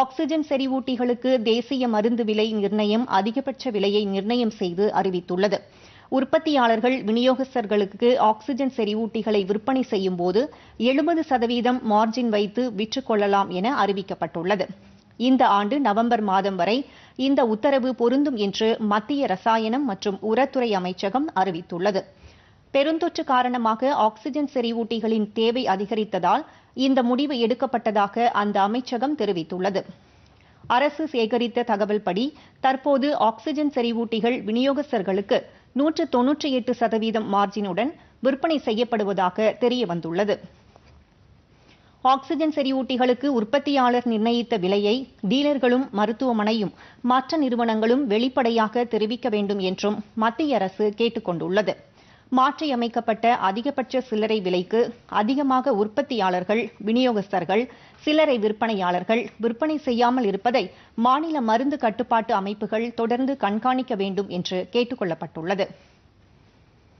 oxygen செறிவூட்டிகளுக்கு தேசிய மருந்து விலை நிர்ணயம் அதிகபட்ச விலையை நிர்ணயம் செய்து அறிவித்துள்ளது உற்பத்தியாளர்கள் விநியோகஸ்தர்களுக்கு ஆக்ஸிஜன் செறிவூட்டிகளை விற்பனை செய்யும்போது எழுபது சதவீதம் மார்ஜின் வைத்து விற்றுக்கொள்ளலாம் என அறிவிக்கப்பட்டுள்ளது இந்த ஆண்டு நவம்பர் மாதம் வரை இந்த உத்தரவு பொருந்தும் என்று மத்திய ரசாயனம் மற்றும் உரத்துறை அமைச்சகம் அறிவித்துள்ளது பெருந்தொற்று காரணமாக ஆக்ஸிஜன் செறிவூட்டிகளின் தேவை அதிகரித்ததால் இந்த முடிவு எடுக்கப்பட்டதாக அந்த அமைச்சகம் தெரிவித்துள்ளது அரசு சேகரித்த தகவல்படி தற்போது ஆக்ஸிஜன் செறிவூட்டிகள் விநியோகஸ்தர்களுக்கு நூற்று தொன்னூற்றி எட்டு சதவீதம் மார்ஜினுடன் விற்பனை செய்யப்படுவதாக தெரியவந்துள்ளது ஆக்ஸிஜன் செறிவூட்டிகளுக்கு உற்பத்தியாளர் நிர்ணயித்த விலையை டீலர்களும் மருத்துவமனையும் மற்ற நிறுவனங்களும் வெளிப்படையாக தெரிவிக்க வேண்டும் என்றும் மத்திய அரசு கேட்டுக் கொண்டுள்ளது மாற்றியமைக்கப்பட்ட அதிகபட்ச சில்லறை விலைக்கு அதிகமாக உற்பத்தியாளர்கள் விநியோகஸ்தர்கள் சில்லறை விற்பனையாளர்கள் விற்பனை செய்யாமல் இருப்பதை மாநில மருந்து கட்டுப்பாட்டு அமைப்புகள் தொடர்ந்து கண்காணிக்க வேண்டும் என்று கேட்டுக் கொள்ளப்பட்டுள்ளது